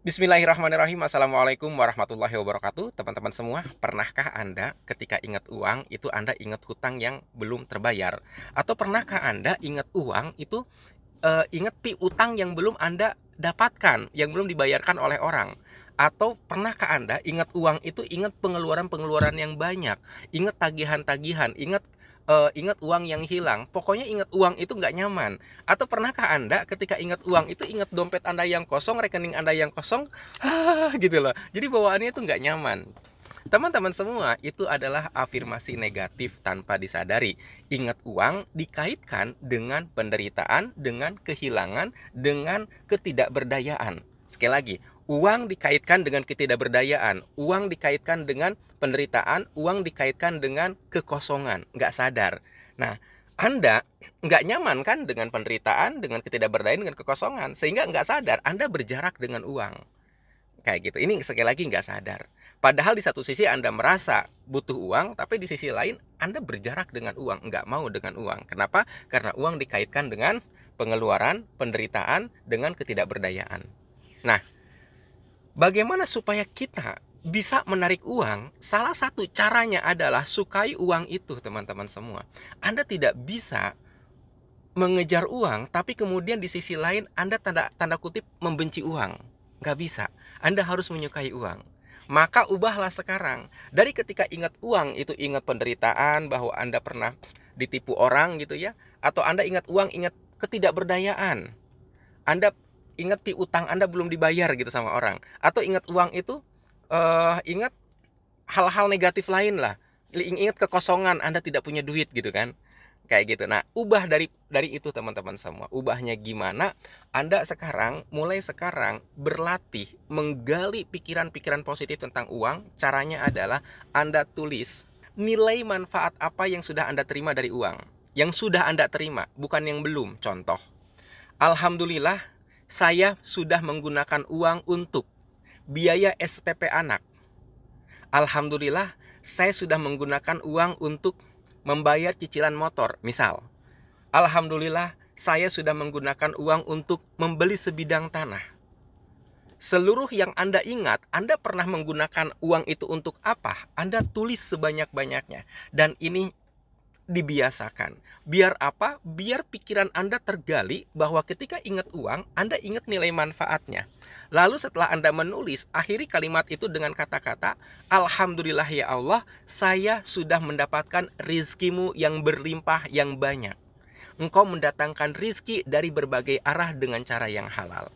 Bismillahirrahmanirrahim Assalamualaikum warahmatullahi wabarakatuh Teman-teman semua, pernahkah Anda ketika ingat uang Itu Anda ingat hutang yang belum terbayar Atau pernahkah Anda ingat uang itu uh, Ingat piutang yang belum Anda dapatkan Yang belum dibayarkan oleh orang atau pernahkah Anda ingat uang itu ingat pengeluaran-pengeluaran yang banyak, ingat tagihan-tagihan, ingat uh, ingat uang yang hilang. Pokoknya ingat uang itu nggak nyaman. Atau pernahkah Anda ketika ingat uang itu ingat dompet Anda yang kosong, rekening Anda yang kosong? Ah, gitu loh. Jadi bawaannya itu nggak nyaman. Teman-teman semua, itu adalah afirmasi negatif tanpa disadari. Ingat uang dikaitkan dengan penderitaan, dengan kehilangan, dengan ketidakberdayaan. Sekali lagi, uang dikaitkan dengan ketidakberdayaan, uang dikaitkan dengan penderitaan, uang dikaitkan dengan kekosongan, nggak sadar. Nah, Anda nggak nyaman kan dengan penderitaan, dengan ketidakberdayaan, dengan kekosongan, sehingga nggak sadar Anda berjarak dengan uang. Kayak gitu. Ini sekali lagi nggak sadar. Padahal di satu sisi Anda merasa butuh uang, tapi di sisi lain Anda berjarak dengan uang, nggak mau dengan uang. Kenapa? Karena uang dikaitkan dengan pengeluaran, penderitaan, dengan ketidakberdayaan. Nah, bagaimana supaya kita bisa menarik uang, salah satu caranya adalah sukai uang itu, teman-teman semua. Anda tidak bisa mengejar uang, tapi kemudian di sisi lain Anda tanda, tanda kutip membenci uang. Nggak bisa. Anda harus menyukai uang. Maka ubahlah sekarang. Dari ketika ingat uang itu ingat penderitaan bahwa Anda pernah ditipu orang gitu ya. Atau Anda ingat uang, ingat ketidakberdayaan. Anda ingat pi utang Anda belum dibayar gitu sama orang atau ingat uang itu uh, ingat hal-hal negatif lain lah ingat kekosongan Anda tidak punya duit gitu kan kayak gitu nah ubah dari dari itu teman-teman semua ubahnya gimana Anda sekarang mulai sekarang berlatih menggali pikiran-pikiran positif tentang uang caranya adalah Anda tulis nilai manfaat apa yang sudah Anda terima dari uang yang sudah Anda terima bukan yang belum contoh Alhamdulillah saya sudah menggunakan uang untuk biaya SPP anak. Alhamdulillah, saya sudah menggunakan uang untuk membayar cicilan motor, misal. Alhamdulillah, saya sudah menggunakan uang untuk membeli sebidang tanah. Seluruh yang Anda ingat, Anda pernah menggunakan uang itu untuk apa? Anda tulis sebanyak-banyaknya. Dan ini dibiasakan. Biar apa? Biar pikiran Anda tergali bahwa ketika ingat uang, Anda ingat nilai manfaatnya. Lalu setelah Anda menulis, akhiri kalimat itu dengan kata-kata, Alhamdulillah ya Allah, saya sudah mendapatkan rizkimu yang berlimpah yang banyak. Engkau mendatangkan rizki dari berbagai arah dengan cara yang halal.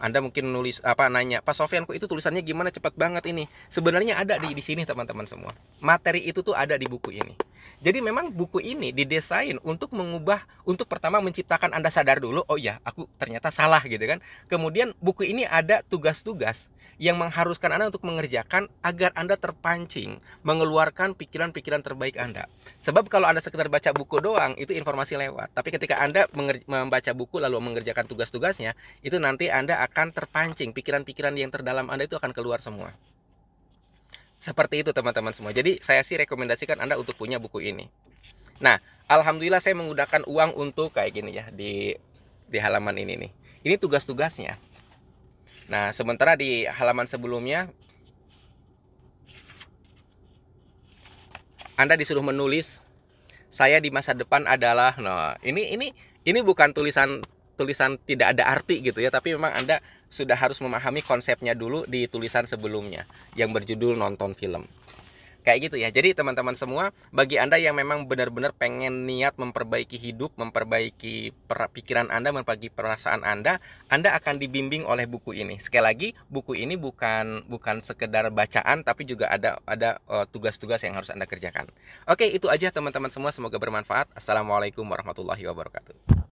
Anda mungkin nulis apa nanya, Pak Sofian kok itu tulisannya gimana cepat banget ini? Sebenarnya ada di di sini teman-teman semua. Materi itu tuh ada di buku ini. Jadi memang buku ini didesain untuk mengubah untuk pertama menciptakan Anda sadar dulu, oh iya, aku ternyata salah gitu kan. Kemudian buku ini ada tugas-tugas yang mengharuskan Anda untuk mengerjakan agar Anda terpancing mengeluarkan pikiran-pikiran terbaik Anda. Sebab kalau Anda sekedar baca buku doang itu informasi lewat. Tapi ketika Anda membaca buku lalu mengerjakan tugas-tugasnya, itu nanti Anda akan terpancing pikiran-pikiran yang terdalam Anda itu akan keluar semua. Seperti itu teman-teman semua. Jadi saya sih rekomendasikan Anda untuk punya buku ini. Nah, alhamdulillah saya menggunakan uang untuk kayak gini ya di di halaman ini nih. Ini tugas-tugasnya Nah, sementara di halaman sebelumnya Anda disuruh menulis saya di masa depan adalah nah ini ini ini bukan tulisan tulisan tidak ada arti gitu ya, tapi memang Anda sudah harus memahami konsepnya dulu di tulisan sebelumnya yang berjudul nonton film kayak gitu ya jadi teman-teman semua bagi anda yang memang benar-benar pengen niat memperbaiki hidup memperbaiki pikiran anda memperbaiki perasaan anda anda akan dibimbing oleh buku ini sekali lagi buku ini bukan bukan sekedar bacaan tapi juga ada ada eh, tugas-tugas uh, yang harus anda kerjakan oke itu aja teman-teman semua semoga bermanfaat assalamualaikum warahmatullahi wabarakatuh